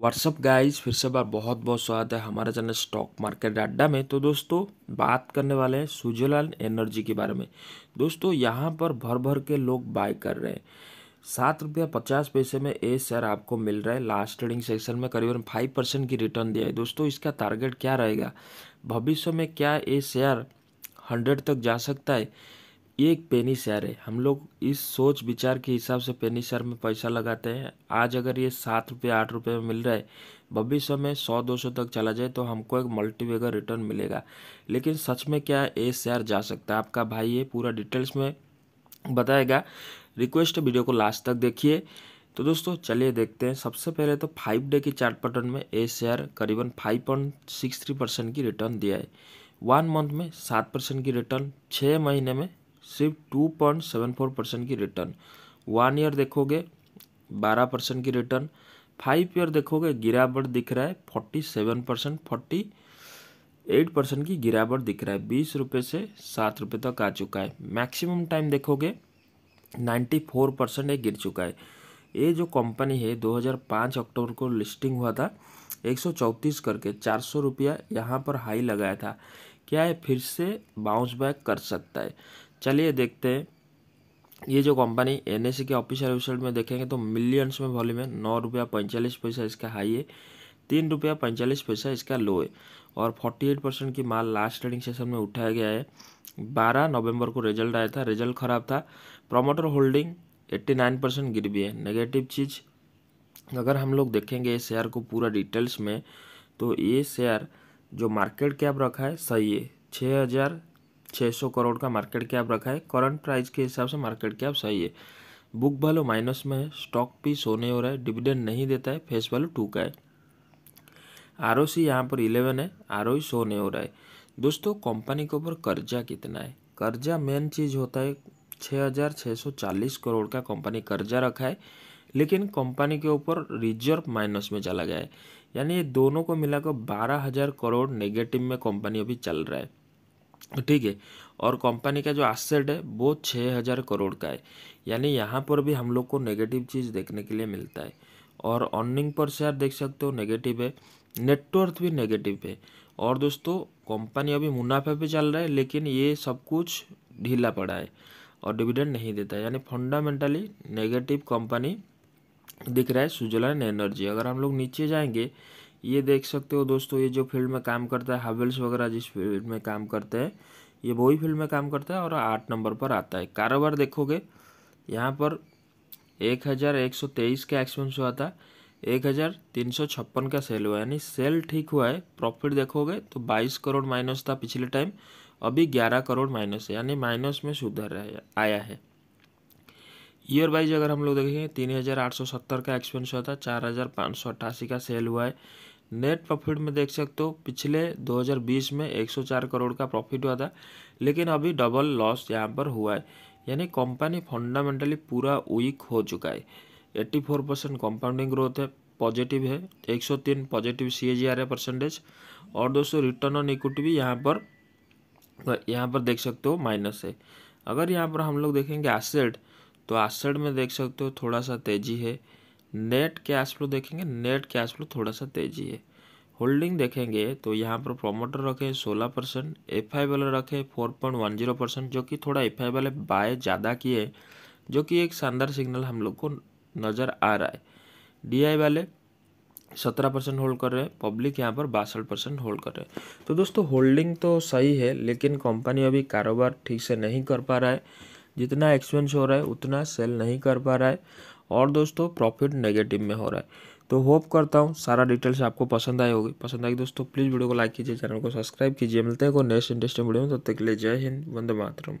WhatsApp guys फिर से बार बहुत बहुत स्वागत है हमारा चैनल स्टॉक मार्केट अड्डा में तो दोस्तों बात करने वाले हैं सूर्यलाल एनर्जी के बारे में दोस्तों यहाँ पर भर भर के लोग बाय कर रहे हैं सात रुपया पचास पैसे में ए शेयर आपको मिल रहा है लास्ट ट्रेडिंग सेक्शन में करीबन फाइव परसेंट की रिटर्न दिया है दोस्तों इसका टारगेट क्या रहेगा भविष्य में क्या ए शेयर हंड्रेड तक जा सकता है एक पेनी शेयर है हम लोग इस सोच विचार के हिसाब से पेनी शेयर में पैसा लगाते हैं आज अगर ये सात रुपये आठ रुपये में मिल रहा है भविष्य में सौ दो सौ तक चला जाए तो हमको एक मल्टीवेगर रिटर्न मिलेगा लेकिन सच में क्या ये शेयर जा सकता है आपका भाई ये पूरा डिटेल्स में बताएगा रिक्वेस्ट वीडियो को लास्ट तक देखिए तो दोस्तों चलिए देखते हैं सबसे पहले तो फाइव डे की चार्ट पैटर्न में ए शेयर करीबन five point six three percent की रिटर्न दिया है वन मंथ में सात परसेंट की रिटर्न छः महीने में सिर्फ two point seven four percent की रिटर्न वन ईयर देखोगे बारह परसेंट की रिटर्न फाइव ईयर देखोगे गिरावट दिख रहा है forty seven percent forty eight percent की गिरावट दिख रहा है बीस रुपये से सात रुपये तक आ चुका है मैक्सिमम टाइम देखोगे नाइन्टी फोर परसेंट ये गिर चुका है ये जो कंपनी है 2005 अक्टूबर को लिस्टिंग हुआ था एक करके चार सौ रुपया यहाँ पर हाई लगाया था क्या है फिर से बाउंस बैक कर सकता है चलिए देखते हैं ये जो कंपनी एन के ऑफिशियल वेबसाइट में देखेंगे तो मिलियंस में वॉल्यूम है नौ रुपया पैंतालीस पैसा इसका हाई है तीन रुपया पैंतालीस पैसा इसका लो है और फोर्टी एट परसेंट की माल लास्ट ट्रेडिंग सेशन में उठाया गया है बारह नवंबर को रिजल्ट आया था रिजल्ट खराब था promoter holding eighty nine percent गिर भी है नेगेटिव चीज़ अगर हम लोग देखेंगे शेयर को पूरा डिटेल्स में तो ये शेयर जो मार्केट कैप रखा है सही है छः हज़ार छः सौ करोड़ का मार्केट कैप रखा है करंट प्राइस के हिसाब से मार्केट कैप सही है बुक वैल्यू माइनस में है स्टॉक भी सोने हो रहा है डिविडेंड नहीं देता है फेस वैल्यू टू का है आर ओ सी यहाँ पर इलेवन है आर ओ सोने हो रहा है दोस्तों कंपनी के ऊपर कर्जा कितना है कर्जा मेन चीज़ होता है छः हज़ार छः सौ चालीस करोड़ का कंपनी कर्जा रखा है लेकिन कंपनी के ऊपर रिजर्व माइनस में चला गया है यानी ये दोनों को मिलाकर बारह हज़ार करोड़ नेगेटिव में कंपनी अभी चल रहा है ठीक है और कंपनी का जो एसेट है वो छः हज़ार करोड़ का है यानी यहाँ पर भी हम लोग को नेगेटिव चीज़ देखने के लिए मिलता है और अर्निंग पर शेयर देख सकते हो नेगेटिव है नेटवर्थ भी नेगेटिव है और दोस्तों कंपनी अभी मुनाफे भी चल रहा है लेकिन ये सब कुछ ढीला पड़ा है और डिविडेंड नहीं देता है यानी फंडामेंटली नेगेटिव कंपनी दिख रहा है सुजलन एनर्जी अगर हम लोग नीचे जाएंगे ये देख सकते हो दोस्तों ये जो फील्ड में काम करता है हावेल्स वगैरह जिस फील्ड में काम करते हैं ये वही फील्ड में काम करता है और आठ नंबर पर आता है कारोबार देखोगे यहाँ पर एक हज़ार एक सौ तेईस का एक्सपेंस हुआ था एक हज़ार तीन सौ छप्पन का सेल हुआ यानी सेल ठीक हुआ है प्रॉफिट देखोगे तो बाईस करोड़ माइनस था पिछले टाइम अभी ग्यारह करोड़ माइनस है यानी माइनस में सुधर आया है ईयर वाइज अगर हम लोग देखेंगे तीन हज़ार आठ सौ सत्तर का एक्सपेंस हुआ था चार हज़ार पाँच सौ अट्ठासी का सेल हुआ है नेट प्रॉफिट में देख सकते हो पिछले 2020 में 104 करोड़ का प्रॉफिट हुआ था लेकिन अभी डबल लॉस यहाँ पर हुआ है यानी कंपनी फंडामेंटली पूरा वीक हो चुका है 84 परसेंट कंपाउंडिंग ग्रोथ है पॉजिटिव है 103 पॉजिटिव सी है परसेंटेज और दोस्तों रिटर्न ऑन इक्विटी भी यहाँ पर यहाँ पर देख सकते हो माइनस है अगर यहाँ पर हम लोग देखेंगे एसेट तो आसड़ में देख सकते हो थोड़ा सा तेज़ी है नेट कैश फ्लो देखेंगे नेट कैश फ्लो थोड़ा सा तेज़ी है होल्डिंग देखेंगे तो यहाँ पर प्रोमोटर रखे सोलह परसेंट एफ आई वाले रखे four point one zero percent जो कि थोड़ा एफ आई वाले बाय ज़्यादा किए जो कि एक शानदार सिग्नल हम लोग को नज़र आ रहा है डी आई वाले सत्रह परसेंट होल्ड कर रहे हैं पब्लिक यहाँ पर बासठ परसेंट होल्ड कर रहे हैं तो दोस्तों होल्डिंग तो सही है लेकिन कंपनी अभी कारोबार ठीक से नहीं कर पा रहा है जितना एक्सपेंस हो रहा है उतना सेल नहीं कर पा रहा है और दोस्तों प्रॉफिट नेगेटिव में हो रहा है तो होप करता हूँ सारा डिटेल्स आपको पसंद आए होगी पसंद आएगी तो दोस्तों प्लीज़ वीडियो को लाइक कीजिए चैनल को सब्सक्राइब कीजिए मिलते हैं को नेक्स्ट इंटरेस्टिंग वीडियो में तब तो तक के लिए जय हिंद वंदे मातरम